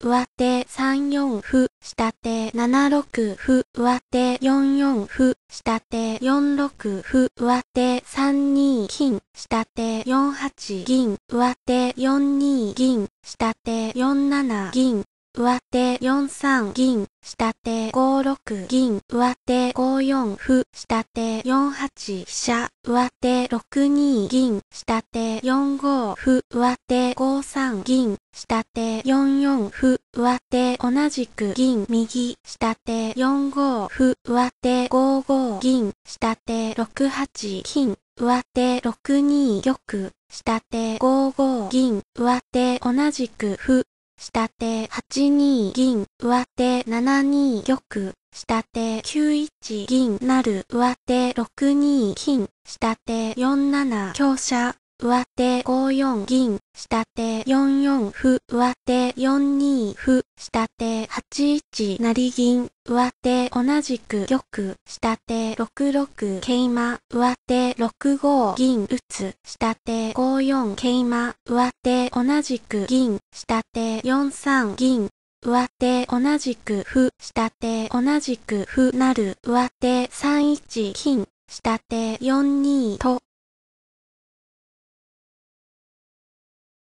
上手3四歩、下手7六歩、上手4四歩、下手4六歩、上手3二金、下手4八銀、上手4二銀、下手4七銀、上手4三銀、下手5六銀、上手5四歩、下手4八飛車、上手6二銀、下手四4五歩上手5三銀下手4四歩上手同じく銀右下手4五歩上手5五銀下手6八金上手6二玉下手5五銀上手同じく歩下手8二銀上手7二玉下手9一銀なる上手6二金下手4七香車上手5四銀、下手4四歩、上手4二歩、下手8一成銀、上手同じく玉、下手6六桂馬、上手6五銀打つ、下手5四桂馬、上手同じく銀、下手4三銀、上手同じく歩、下手同じく歩なる、上手3一金、下手4二と、